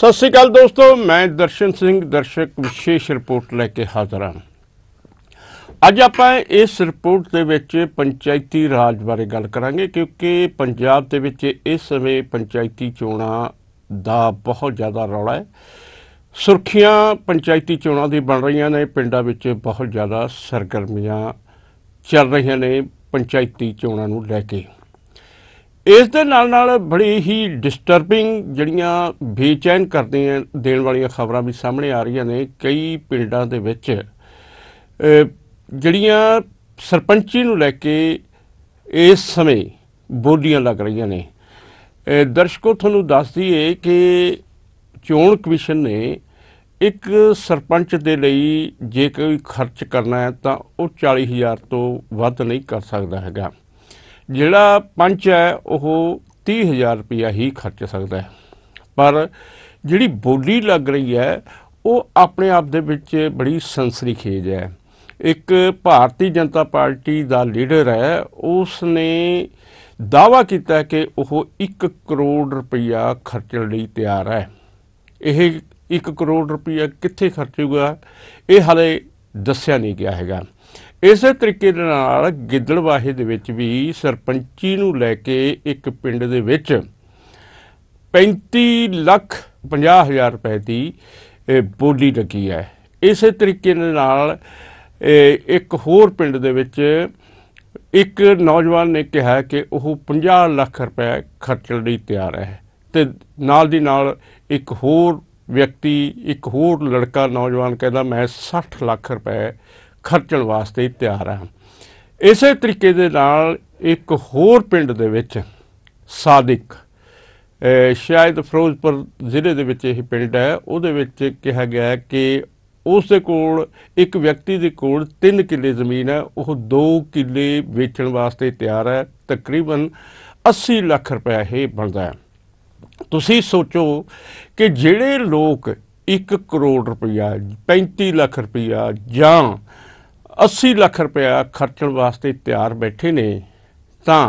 ਸਤਿ ਸ੍ਰੀ ਅਕਾਲ ਦੋਸਤੋ ਮੈਂ ਦਰਸ਼ਨ ਸਿੰਘ ਦਰਸ਼ਕ ਵਿਸ਼ੇਸ਼ ਰਿਪੋਰਟ ਲੈ ਕੇ ਹਾਜ਼ਰ ਹਾਂ ਅੱਜ ਆਪਾਂ ਇਸ ਰਿਪੋਰਟ ਦੇ ਵਿੱਚ ਪੰਚਾਇਤੀ ਰਾਜ ਬਾਰੇ ਗੱਲ ਕਰਾਂਗੇ ਕਿਉਂਕਿ ਪੰਜਾਬ ਦੇ ਵਿੱਚ ਇਸ ਸਮੇਂ ਪੰਚਾਇਤੀ ਚੋਣਾਂ ਦਾ ਬਹੁਤ ਜ਼ਿਆਦਾ ਰੌਲਾ ਹੈ ਸੁਰਖੀਆਂ ਪੰਚਾਇਤੀ ਚੋਣਾਂ ਦੀ ਬਣ ਰਹੀਆਂ ਨੇ ਪਿੰਡਾਂ ਵਿੱਚ ਬਹੁਤ ਜ਼ਿਆਦਾ ਸਰਗਰਮੀਆਂ ਚੱਲ ਰਹੀਆਂ ਨੇ ਪੰਚਾਇਤੀ ਚੋਣਾਂ ਨੂੰ ਲੈ ਕੇ ਇਸ ਦੇ ਨਾਲ ਨਾਲ ਬੜੀ ਹੀ ਡਿਸਟਰਬਿੰਗ ਜਿਹੜੀਆਂ ਬੇਚੈਨ ਕਰਦੀਆਂ ਦੇਣ ਵਾਲੀਆਂ ਖਬਰਾਂ ਵੀ ਸਾਹਮਣੇ ਆ ਰਹੀਆਂ ਨੇ ਕਈ ਪਿੰਡਾਂ ਦੇ ਵਿੱਚ ਜਿਹੜੀਆਂ ਸਰਪੰਚੀ ਨੂੰ ਲੈ ਕੇ ਇਸ ਸਮੇਂ ਬੋਲੀਆਂ ਲੱਗ ਰਹੀਆਂ ਨੇ ਦਰਸ਼ਕੋ ਤੁਹਾਨੂੰ ਦੱਸ ਦਈਏ ਕਿ ਚੋਣ ਕਮਿਸ਼ਨ ਨੇ ਇੱਕ ਸਰਪੰਚ ਦੇ ਲਈ ਜੇ ਕੋਈ ਖਰਚ ਕਰਨਾ ਹੈ ਤਾਂ ਉਹ 40000 ਤੋਂ ਵੱਧ ਨਹੀਂ ਕਰ ਸਕਦਾ ਹੈਗਾ ਜਿਹੜਾ ਪੰਚ ਹੈ ਉਹ 30000 ਰੁਪਇਆ ਹੀ ਖਰਚ ਸਕਦਾ ਹੈ ਪਰ ਜਿਹੜੀ ਬੋਲੀ ਲੱਗ ਰਹੀ ਹੈ ਉਹ ਆਪਣੇ ਆਪ ਦੇ ਵਿੱਚ ਬੜੀ ਸੰਸਰੀ ਖੇਜ ਹੈ ਇੱਕ ਭਾਰਤੀ ਜਨਤਾ ਪਾਰਟੀ ਦਾ ਲੀਡਰ ਹੈ ਉਸ ਨੇ ਦਾਵਾ ਕੀਤਾ ਕਿ ਉਹ 1 ਕਰੋੜ ਰੁਪਇਆ ਖਰਚਣ ਲਈ ਤਿਆਰ ਹੈ ਇਹ 1 ਕਰੋੜ ਰੁਪਇਆ ਕਿੱਥੇ ਖਰਚੂਗਾ ਇਹ ਹਲੇ ਦੱਸਿਆ ਨਹੀਂ ਗਿਆ ਹੈਗਾ ਇਸੇ ਤਰੀਕੇ ਦੇ ਨਾਲ ਗਿੱਦੜਵਾਹੇ ਦੇ ਵਿੱਚ ਵੀ ਸਰਪੰਚੀ ਨੂੰ ਲੈ ਕੇ ਇੱਕ ਪਿੰਡ ਦੇ ਵਿੱਚ 35 ਲੱਖ 50 ਹਜ਼ਾਰ ਰੁਪਏ ਦੀ ਬੋਲੀ ਲੱਗੀ ਹੈ ਇਸੇ ਤਰੀਕੇ ਦੇ ਨਾਲ ਇੱਕ ਹੋਰ ਪਿੰਡ ਦੇ ਵਿੱਚ ਇੱਕ ਨੌਜਵਾਨ ਨੇ ਕਿਹਾ ਕਿ ਉਹ 50 ਲੱਖ ਰੁਪਏ ਖਰਚਣ ਲਈ ਤਿਆਰ ਹੈ ਤੇ ਨਾਲ ਦੀ ਨਾਲ ਇੱਕ ਹੋਰ ਵਿਅਕਤੀ ਇੱਕ ਹੋਰ ਲੜਕਾ ਨੌਜਵਾਨ ਕਹਿੰਦਾ ਮੈਂ 60 ਲੱਖ ਰੁਪਏ ਖਰਚਣ ਵਾਸਤੇ ਤਿਆਰ ਆ ਇਸੇ ਤਰੀਕੇ ਦੇ ਨਾਲ ਇੱਕ ਹੋਰ ਪਿੰਡ ਦੇ ਵਿੱਚ ਸਾਦਿਕ ਸ਼ਾਇਦ ਫਿਰੋਜ਼ਪੁਰ ਜ਼ਿਲ੍ਹੇ ਦੇ ਵਿੱਚ ਇਹ ਪਿੰਡ ਹੈ ਉਹਦੇ ਵਿੱਚ ਕਿਹਾ ਗਿਆ ਕਿ ਉਸ ਦੇ ਕੋਲ ਇੱਕ ਵਿਅਕਤੀ ਦੇ ਕੋਲ 3 ਕਿੱਲੇ ਜ਼ਮੀਨ ਹੈ ਉਹ 2 ਕਿੱਲੇ ਵੇਚਣ ਵਾਸਤੇ ਤਿਆਰ ਹੈ ਤਕਰੀਬਨ 80 ਲੱਖ ਰੁਪਏ ਇਹ ਬਣਦਾ ਹੈ ਤੁਸੀਂ ਸੋਚੋ ਕਿ ਜਿਹੜੇ ਲੋਕ 1 ਕਰੋੜ ਰੁਪਇਆ 35 ਲੱਖ ਰੁਪਇਆ ਜਾਂ 80 ਲੱਖ ਰੁਪਇਆ ਖਰਚਣ ਵਾਸਤੇ ਤਿਆਰ ਬੈਠੇ ਨੇ ਤਾਂ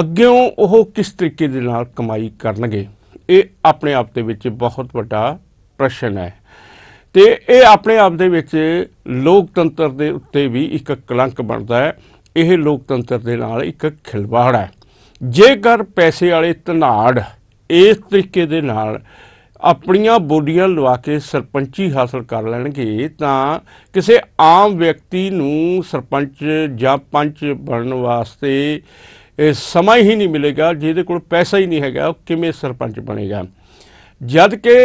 ਅੱਗਿਓਂ ਉਹ ਕਿਸ ਤਰੀਕੇ ਦੇ ਨਾਲ ਕਮਾਈ ਕਰਨਗੇ ਇਹ ਆਪਣੇ ਆਪ ਦੇ ਵਿੱਚ ਬਹੁਤ ਵੱਡਾ ਪ੍ਰਸ਼ਨ ਹੈ ਤੇ ਇਹ ਆਪਣੇ ਆਪ ਦੇ ਵਿੱਚ ਲੋਕਤੰਤਰ ਦੇ ਉੱਤੇ ਵੀ ਇੱਕ ਕਲੰਕ ਬਣਦਾ ਹੈ ਇਹ ਲੋਕਤੰਤਰ ਦੇ ਨਾਲ ਇੱਕ ਖਿਲਵਾੜ ਹੈ ਜੇਕਰ ਪੈਸੇ ਵਾਲੇ ਧਨਾੜ ਇਸ ਤਰੀਕੇ ਦੇ ਨਾਲ ਆਪਣੀਆਂ ਬੋਡੀਆਂ ਲਵਾ ਕੇ ਸਰਪੰਚੀ ਹਾਸਲ ਕਰ ਲੈਣਗੇ ਤਾਂ ਕਿਸੇ ਆਮ ਵਿਅਕਤੀ ਨੂੰ ਸਰਪੰਚ ਜਾਂ ਪੰਚ ਬਣਨ ਵਾਸਤੇ ਇਹ ਸਮਾਂ ਹੀ ਨਹੀਂ ਮਿਲੇਗਾ ਜਿਹਦੇ ਕੋਲ ਪੈਸਾ ਹੀ ਨਹੀਂ ਹੈਗਾ ਉਹ ਕਿਵੇਂ ਸਰਪੰਚ ਬਣੇਗਾ ਜਦ ਕਿ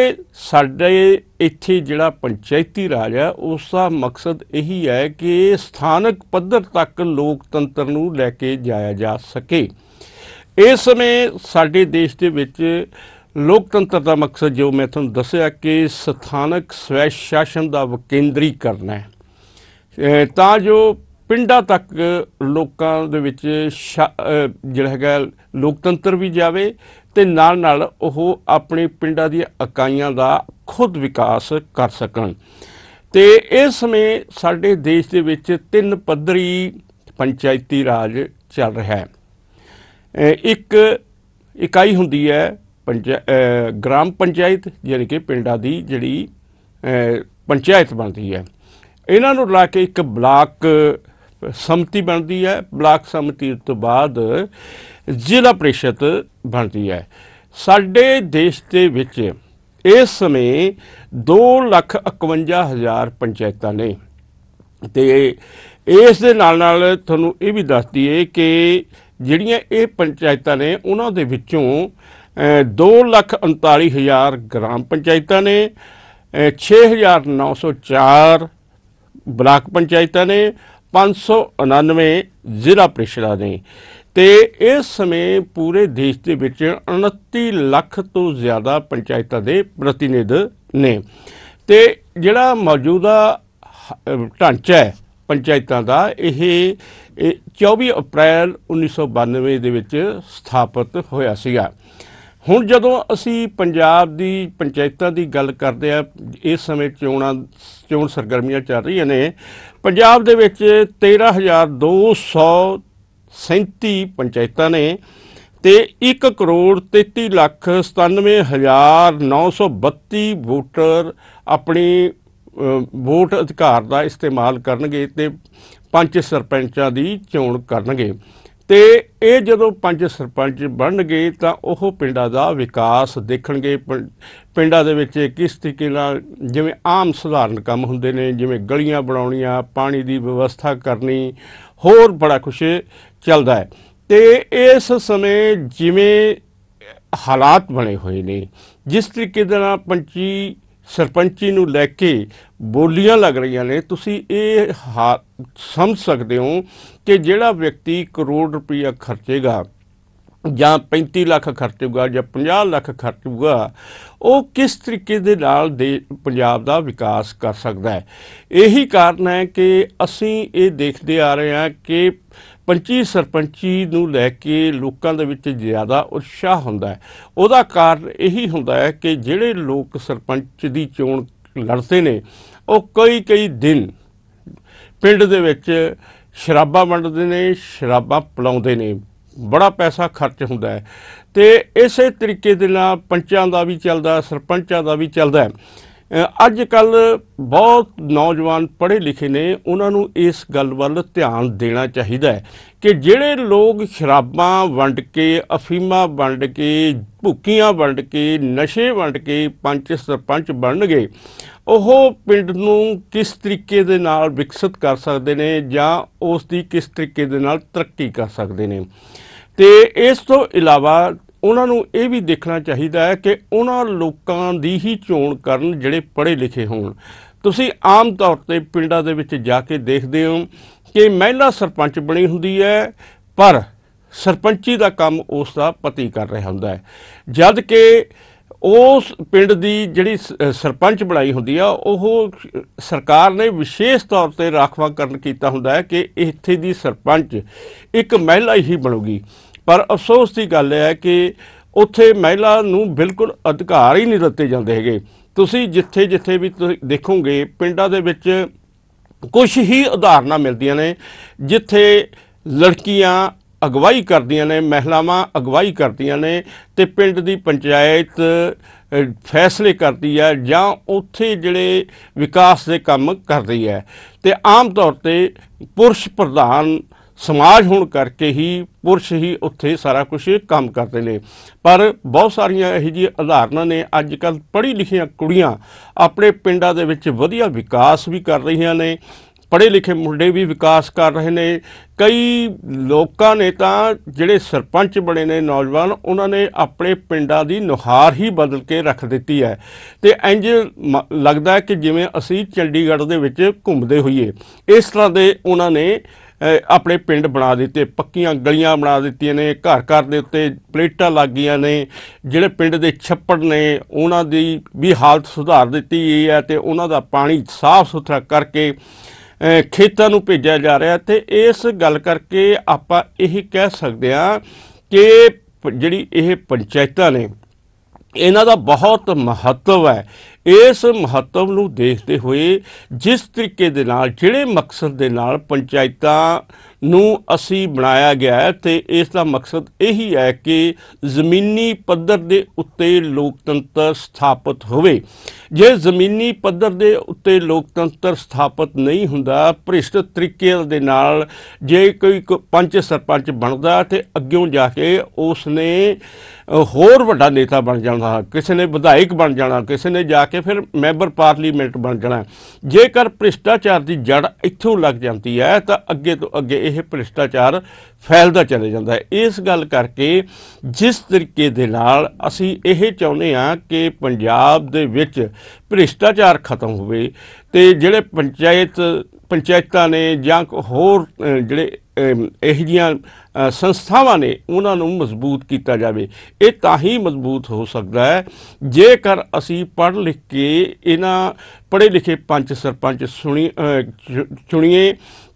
ਸਾਡੇ ਇੱਥੇ ਜਿਹੜਾ ਪੰਚਾਇਤੀ ਰਾਜ ਹੈ ਉਸ ਦਾ ਮਕਸਦ ਇਹੀ ਹੈ ਕਿ ਸਥਾਨਕ ਪੱਧਰ ਤੱਕ ਲੋਕਤੰਤਰ ਨੂੰ ਲੈ ਕੇ ਜਾਇਆ ਜਾ ਸਕੇ ਇਸ ਸਮੇਂ ਸਾਡੇ ਦੇਸ਼ ਦੇ ਵਿੱਚ ਲੋਕਤੰਤਰ ਦਾ ਮਕਸਦ ਜੋ ਮੈਂ ਤੁਹਾਨੂੰ ਦੱਸਿਆ ਕਿ ਸਥਾਨਕ ਸਵੈ ਸ਼ਾਸਨ ਦਾ ਕਰਨਾ ਹੈ ਤਾਂ ਜੋ ਪਿੰਡਾਂ ਤੱਕ ਲੋਕਾਂ ਦੇ ਵਿੱਚ ਜਿਹੜਾ ਹੈਗਾ ਲੋਕਤੰਤਰ ਵੀ ਜਾਵੇ ਤੇ ਨਾਲ ਨਾਲ ਉਹ ਆਪਣੇ ਪਿੰਡਾਂ ਦੀਆਂ ਇਕਾਈਆਂ ਦਾ ਖੁਦ ਵਿਕਾਸ ਕਰ ਸਕਣ ਤੇ ਇਸ ਸਮੇਂ ਸਾਡੇ ਦੇਸ਼ ਦੇ ਵਿੱਚ ਤਿੰਨ ਪੱਧਰੀ ਪੰਚਾਇਤੀ ਰਾਜ ਚੱਲ ਰਿਹਾ ਹੈ ਇੱਕ ਇਕਾਈ ਹੁੰਦੀ ਹੈ ਪੰਚਾਇਤ ਗ੍ਰਾਮ ਪੰਚਾਇਤ ਯਾਨੀ ਕਿ ਪਿੰਡਾਂ ਦੀ ਜਿਹੜੀ ਪੰਚਾਇਤ ਬਣਦੀ ਹੈ ਇਹਨਾਂ ਨੂੰ ਲਾ ਕੇ ਇੱਕ ਬਲਾਕ ਸਮਤੀ ਬਣਦੀ ਹੈ ਬਲਾਕ ਸਮਤੀ ਤੋਂ ਬਾਅਦ ਜ਼ਿਲ੍ਹਾ ਪ੍ਰੀਸ਼ਦ ਬਣਦੀ ਹੈ ਸਾਡੇ ਦੇਸ਼ ਦੇ ਵਿੱਚ ਇਸ ਸਮੇਂ 251000 ਪੰਚਾਇਤਾਂ ਨੇ ਤੇ ਇਸ ਦੇ ਨਾਲ ਨਾਲ ਤੁਹਾਨੂੰ ਇਹ ਵੀ ਦੱਸ ਦਈਏ ਕਿ ਜਿਹੜੀਆਂ ਇਹ ਪੰਚਾਇਤਾਂ ਨੇ ਉਹਨਾਂ ਦੇ ਵਿੱਚੋਂ 239000 ਗ੍ਰਾਮ ਪੰਚਾਇਤਾਂ ਨੇ 6904 ਬਲਾਕ ਪੰਚਾਇਤਾਂ ਨੇ 599 ਜ਼ਿਲ੍ਹਾ ਪ੍ਰੀਸ਼ਦਾਂ ਨੇ ਤੇ ਇਸ ਸਮੇਂ ਪੂਰੇ ਦੇਸ਼ ਦੇ ਵਿੱਚ 29 ਲੱਖ ਤੋਂ ਜ਼ਿਆਦਾ ਪੰਚਾਇਤਾਂ ਦੇ ਪ੍ਰਤੀਨਿਧ ਨੇ ਤੇ ਜਿਹੜਾ ਮੌਜੂਦਾ ਢਾਂਚਾ ਹੈ ਪੰਚਾਇਤਾਂ ਦਾ ਇਹ 24 ਅਪ੍ਰੈਲ 1992 ਦੇ ਵਿੱਚ ਸਥਾਪਿਤ ਹੋਇਆ ਸੀਗਾ ਹੁਣ ਜਦੋਂ ਅਸੀਂ ਪੰਜਾਬ ਦੀ ਪੰਚਾਇਤਾਂ ਦੀ ਗੱਲ ਕਰਦੇ ਆ ਇਸ ਸਮੇਂ ਚੋਣਾਂ ਚੋਣ ਸਰਗਰਮੀਆਂ ਚੱਲ ਰਹੀਆਂ ਨੇ ਪੰਜਾਬ ਦੇ ਵਿੱਚ 13237 ਪੰਚਾਇਤਾਂ ਨੇ ਤੇ 1 ਕਰੋੜ 33 ਲੱਖ 97932 ਵੋਟਰ ਆਪਣੀ ਵੋਟ ਅਧਿਕਾਰ ਦਾ ਇਸਤੇਮਾਲ ਕਰਨਗੇ ਤੇ ਪੰਜ ਸਰਪੰਚਾਂ ਦੀ ਚੋਣ ਕਰਨਗੇ ਤੇ ਇਹ ਜਦੋਂ ਪੰਜ ਸਰਪੰਚ ਬਣਨਗੇ ਤਾਂ ਉਹ ਪਿੰਡਾਂ ਦਾ ਵਿਕਾਸ ਦੇਖਣਗੇ ਪਿੰਡਾਂ ਦੇ ਵਿੱਚ ਕਿਸ ਤਰੀਕੇ ਨਾਲ ਜਿਵੇਂ ਆਮ ਸਧਾਰਨ ਕੰਮ ਹੁੰਦੇ ਨੇ ਜਿਵੇਂ ਗਲੀਆਂ ਬਣਾਉਣੀਆਂ ਪਾਣੀ ਦੀ ਵਿਵਸਥਾ ਕਰਨੀ ਹੋਰ ਬੜਾ ਕੁਝ ਚੱਲਦਾ ਹੈ ਤੇ ਇਸ ਸਮੇਂ ਜਿਵੇਂ ਹਾਲਾਤ ਬਣੇ ਹੋਏ ਨੇ ਜਿਸ ਤਰੀਕੇ ਦੇ ਨਾਲ ਪੰਚੀ ਸਰਪੰਚੀ ਨੂੰ ਲੈ ਕੇ ਬੋਲੀਆਂ ਲੱਗ ਰਹੀਆਂ ਨੇ ਤੁਸੀਂ ਇਹ ਸਮਝ ਸਕਦੇ ਹੋ ਕਿ ਜਿਹੜਾ ਵਿਅਕਤੀ ਕਰੋੜ ਰੁਪਇਆ ਖਰਚੇਗਾ ਜਾਂ 35 ਲੱਖ ਖਰਚੂਗਾ ਜਾਂ 50 ਲੱਖ ਖਰਚੂਗਾ ਉਹ ਕਿਸ ਤਰੀਕੇ ਦੇ ਨਾਲ ਦੇ ਪੰਜਾਬ ਦਾ ਵਿਕਾਸ ਕਰ ਸਕਦਾ ਹੈ ਇਹੀ ਕਾਰਨ ਹੈ ਕਿ ਅਸੀਂ ਇਹ ਦੇਖਦੇ ਆ ਰਹੇ ਹਾਂ ਕਿ ਪੰਚੀ ਸਰਪੰਚੀ ਨੂੰ ਲੈ ਕੇ ਲੋਕਾਂ ਦੇ ਵਿੱਚ ਜ਼ਿਆਦਾ ਉਤਸ਼ਾਹ ਹੁੰਦਾ ਹੈ ਉਹਦਾ ਕਾਰਨ ਇਹੀ ਹੁੰਦਾ ਹੈ ਕਿ ਜਿਹੜੇ ਲੋਕ ਸਰਪੰਚ ਦੀ ਚੋਣ ਲੜਦੇ ਨੇ ਉਹ ਕਈ ਕਈ ਦਿਨ ਪਿੰਡ ਦੇ ਵਿੱਚ ਸ਼ਰਾਬਾਂ ਵੰਡਦੇ ਨੇ ਸ਼ਰਾਬਾਂ ਪਲਾਉਂਦੇ ਨੇ ਬੜਾ ਪੈਸਾ ਖਰਚ ਹੁੰਦਾ ਹੈ ਤੇ ਇਸੇ ਤਰੀਕੇ ਦੇ ਨਾਲ ਪੰਚਾਂ ਦਾ ਵੀ ਚੱਲਦਾ ਸਰਪੰਚਾਂ ਦਾ ਵੀ ਚੱਲਦਾ ਅੱਜ ਕੱਲ ਬਹੁਤ ਨੌਜਵਾਨ ਪੜ੍ਹੇ ਲਿਖੇ ਨੇ ਉਹਨਾਂ ਨੂੰ ਇਸ ਗੱਲ ਵੱਲ ਧਿਆਨ ਦੇਣਾ ਚਾਹੀਦਾ ਹੈ ਕਿ ਜਿਹੜੇ ਲੋਕ ਸ਼ਰਾਬਾਂ ਵੰਡ ਕੇ ਅਫੀਮਾਂ ਵੰਡ ਕੇ ਭੁੱਕੀਆਂ ਵੰਡ ਕੇ ਨਸ਼ੇ ਵੰਡ ਕੇ ਪੰਚ ਸਰਪੰਚ ਬਣਨਗੇ ਉਹ ਪਿੰਡ ਨੂੰ ਕਿਸ ਤਰੀਕੇ ਦੇ ਨਾਲ ਵਿਕਸਿਤ ਕਰ ਸਕਦੇ ਨੇ ਜਾਂ ਉਸ ਦੀ ਕਿਸ ਤਰੀਕੇ ਦੇ ਨਾਲ ਤਰੱਕੀ ਕਰ ਸਕਦੇ ਨੇ ਤੇ ਇਸ ਤੋਂ ਇਲਾਵਾ ਉਹਨਾਂ ਨੂੰ ਇਹ ਵੀ ਦੇਖਣਾ ਚਾਹੀਦਾ ਹੈ ਕਿ ਉਹਨਾਂ ਲੋਕਾਂ ਦੀ ਹੀ ਚੋਣ ਕਰਨ ਜਿਹੜੇ ਪੜ੍ਹੇ ਲਿਖੇ ਹੋਣ ਤੁਸੀਂ ਆਮ ਤੌਰ ਤੇ ਪਿੰਡਾਂ ਦੇ ਵਿੱਚ ਜਾ ਕੇ ਦੇਖਦੇ ਹੋ ਕਿ ਮਹਿਲਾ ਸਰਪੰਚ ਬਣੀ ਹੁੰਦੀ ਹੈ ਪਰ ਸਰਪੰਚੀ ਦਾ ਕੰਮ ਉਸ ਦਾ ਪਤੀ ਕਰ ਰਿਹਾ ਹੁੰਦਾ ਹੈ ਜਦ ਕਿ ਉਸ ਪਿੰਡ ਦੀ ਜਿਹੜੀ ਸਰਪੰਚ ਬਣਾਈ ਹੁੰਦੀ ਆ ਉਹ ਸਰਕਾਰ ਨੇ ਵਿਸ਼ੇਸ਼ ਤੌਰ ਤੇ ਰਾਖਵਾਂਕਰਨ ਕੀਤਾ ਹੁੰਦਾ ਹੈ ਕਿ ਇੱਥੇ ਦੀ ਸਰਪੰਚ ਇੱਕ ਮਹਿਲਾ ਹੀ ਬਣੂਗੀ ਪਰ ਅਫਸੋਸ ਦੀ ਗੱਲ ਹੈ ਕਿ ਉੱਥੇ ਮਹਿਲਾ ਨੂੰ ਬਿਲਕੁਲ ਅਧਿਕਾਰ ਹੀ ਨਹੀਂ ਦਿੱਤੇ ਜਾਂਦੇ ਹੈਗੇ ਤੁਸੀਂ ਜਿੱਥੇ ਜਿੱਥੇ ਵੀ ਦੇਖੋਗੇ ਪਿੰਡਾਂ ਦੇ ਵਿੱਚ ਕੁਝ ਹੀ ਉਦਾਹਰਨਾਂ ਮਿਲਦੀਆਂ ਨੇ ਜਿੱਥੇ ਲੜਕੀਆਂ ਅਗਵਾਈ ਕਰਦੀਆਂ ਨੇ ਮਹਿਲਾਵਾਂ ਅਗਵਾਈ ਕਰਦੀਆਂ ਨੇ ਤੇ ਪਿੰਡ ਦੀ ਪੰਚਾਇਤ ਫੈਸਲੇ ਕਰਦੀ ਹੈ ਜਾਂ ਉੱਥੇ ਜਿਹੜੇ ਵਿਕਾਸ ਦੇ ਕੰਮ ਕਰਦੀ ਹੈ ਤੇ ਆਮ ਤੌਰ ਤੇ ਪੁਰਸ਼ ਪ੍ਰਧਾਨ ਸਮਾਜ ਹੋਣ ਕਰਕੇ ਹੀ ਪੁਰਸ਼ ਹੀ ਉੱਥੇ ਸਾਰਾ ਕੁਝ ਕੰਮ ਕਰਦੇ ਨੇ ਪਰ ਬਹੁਤ ਸਾਰੀਆਂ ਇਹੋ ਜਿਹੀ ਉਦਾਹਰਨਾਂ ਨੇ ਅੱਜ ਕੱਲ ਪੜ੍ਹੀ ਲਿਖੀਆਂ ਕੁੜੀਆਂ ਆਪਣੇ ਪਿੰਡਾਂ ਦੇ ਵਿੱਚ ਵਧੀਆ ਵਿਕਾਸ ਵੀ ਕਰ ਰਹੀਆਂ ਨੇ ਪੜ੍ਹੇ ਲਿਖੇ ਮੁੰਡੇ ਵੀ ਵਿਕਾਸ ਕਰ ਰਹੇ ਨੇ ਕਈ ਲੋਕਾਂ ਨੇ ਤਾਂ ਜਿਹੜੇ ਸਰਪੰਚ ਬਣੇ ਨੇ ਨੌਜਵਾਨ ਉਹਨਾਂ ਨੇ ਆਪਣੇ ਪਿੰਡਾਂ ਦੀ ਨੁਹਾਰ ਹੀ ਬਦਲ ਕੇ ਰੱਖ ਦਿੱਤੀ ਹੈ ਤੇ ਇੰਜ ਲੱਗਦਾ ਕਿ ਜਿਵੇਂ ਅਸੀਂ ਚੰਡੀਗੜ੍ਹ ਦੇ ਵਿੱਚ ਘੁੰਮਦੇ ਹੋਈਏ ਇਸ ਤਰ੍ਹਾਂ ਦੇ ਉਹਨਾਂ ਨੇ ਆਪਣੇ ਪਿੰਡ ਬਣਾ ਦਿੱਤੇ ਪੱਕੀਆਂ ਗਲੀਆਂ ਬਣਾ ਦਿੱਤੀਆਂ ਨੇ ਘਰ ਘਰ ਦੇ ਉੱਤੇ ਪਲੇਟਾਂ ਲੱਗ ਗਈਆਂ ਨੇ ਜਿਹੜੇ ਪਿੰਡ ਦੇ ਛੱਪੜ ਨੇ ਉਹਨਾਂ ਦੀ ਵੀ ਹਾਲਤ ਸੁਧਾਰ ਦਿੱਤੀ ਗਈ ਹੈ ਤੇ ਉਹਨਾਂ ਦਾ ਪਾਣੀ ਸਾਫ਼ ਸੁਥਰਾ ਕਰਕੇ ਖੇਤਾਂ ਨੂੰ ਭੇਜਿਆ ਜਾ ਰਿਹਾ ਤੇ ਇਸ ਗੱਲ ਕਰਕੇ ਆਪਾਂ ਇਹ ਕਹਿ ਸਕਦੇ ਆ ਕਿ ਜਿਹੜੀ ਇਹ ਪੰਚਾਇਤਾਂ ਨੇ ਇਹਨਾਂ ਦਾ ਬਹੁਤ ਮਹੱਤਵ ਹੈ ਇਸ ਮਹੱਤਵ ਨੂੰ ਦੇਖਦੇ ਹੋਏ ਜਿਸ ਤਰੀਕੇ ਦੇ ਨਾਲ ਜਿਹੜੇ ਮਕਸਦ ਦੇ ਨਾਲ ਪੰਚਾਇਤਾਂ ਨੂੰ ਅਸੀਂ ਬਣਾਇਆ ਗਿਆ ਹੈ ਤੇ ਇਸ ਦਾ ਮਕਸਦ ਇਹੀ ਹੈ ਕਿ ਜ਼ਮੀਨੀ ਪੱਧਰ ਦੇ ਉੱਤੇ ਲੋਕਤੰਤਰ ਸਥਾਪਿਤ ਹੋਵੇ ਜੇ ਜ਼ਮੀਨੀ ਪੱਧਰ ਦੇ ਉੱਤੇ ਲੋਕਤੰਤਰ ਸਥਾਪਿਤ ਨਹੀਂ ਹੁੰਦਾ ਭ੍ਰਿਸ਼ਟ ਤਰੀਕੇ ਦੇ ਨਾਲ ਜੇ ਕੋਈ ਪੰਚ ਸਰਪੰਚ ਬਣਦਾ ਤੇ ਅੱਗਿਓਂ ਜਾ ਕੇ ਉਸ ਨੇ ਹੋਰ ਵੱਡਾ ਨੇਤਾ ਬਣ ਜਾਣਾ ਕਿਸੇ ਨੇ ਵਿਧਾਇਕ ਬਣ ਜਾਣਾ ਕਿਸੇ ਨੇ ਜਾ ਕੇ ਫਿਰ ਮੈਂਬਰ ਪਾਰਲੀਮੈਂਟ ਬਣ ਜਾਣਾ ਜੇਕਰ ਭ੍ਰਿਸ਼ਟਾਚਾਰ ਦੀ ਜੜ ਇੱਥੋਂ ਲੱਗ ਜਾਂਦੀ ਹੈ ਤਾਂ ਅੱਗੇ ਤੋਂ ਅੱਗੇ ਇਹ ਭ੍ਰਿਸ਼ਟਾਚਾਰ ਫੈਲਦਾ ਚਲੇ ਜਾਂਦਾ ਹੈ ਇਸ ਗੱਲ ਕਰਕੇ ਜਿਸ ਤਰੀਕੇ ਦੇ ਨਾਲ ਅਸੀਂ ਇਹ ਚਾਹੁੰਦੇ ਹਾਂ ਕਿ ਪੰਜਾਬ ਦੇ ਵਿੱਚ ਭ੍ਰਿਸ਼ਟਾਚਾਰ ਖਤਮ ਹੋਵੇ ਤੇ ਜਿਹੜੇ ਪੰਚਾਇਤ ਪੰਚਾਇਤਾਂ ਨੇ ਜਾਂ ਹੋਰ ਜਿਹੜੇ ਇਹ ਜੀਆਂ ਸੰਸਥਾਵਾਂ ਨੇ ਉਹਨਾਂ ਨੂੰ ਮਜ਼ਬੂਤ ਕੀਤਾ ਜਾਵੇ ਇਹ ਤਾਂ ਹੀ ਮਜ਼ਬੂਤ ਹੋ ਸਕਦਾ ਹੈ ਜੇਕਰ ਅਸੀਂ ਪੜ੍ਹ ਲਿਖ ਕੇ ਇਹਨਾਂ ਪੜ੍ਹੇ ਲਿਖੇ ਪੰਚ ਸਰਪੰਚ ਸੁਣੀ ਚੁਣੀਏ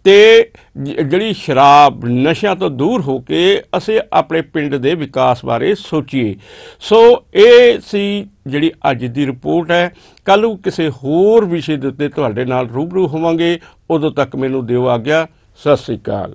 ਤੇ ਜਿਹੜੀ ਸ਼ਰਾਬ ਨਸ਼ਿਆਂ ਤੋਂ ਦੂਰ ਹੋ ਕੇ ਅਸੀਂ ਆਪਣੇ ਪਿੰਡ ਦੇ ਵਿਕਾਸ ਬਾਰੇ ਸੋਚੀਏ ਸੋ ਇਹ ਸੀ ਜਿਹੜੀ ਅੱਜ ਦੀ ਰਿਪੋਰਟ ਹੈ ਕੱਲ ਨੂੰ ਕਿਸੇ ਹੋਰ ਵਿਸ਼ੇ ਦੇ ਉੱਤੇ ਤੁਹਾਡੇ ਨਾਲ ਰੂਬਰੂ ਹੋਵਾਂਗੇ ਉਦੋਂ ਤੱਕ ਮੈਨੂੰ ਦਿਓ ਆਗਿਆ ਸਤਿ ਸ੍ਰੀ ਅਕਾਲ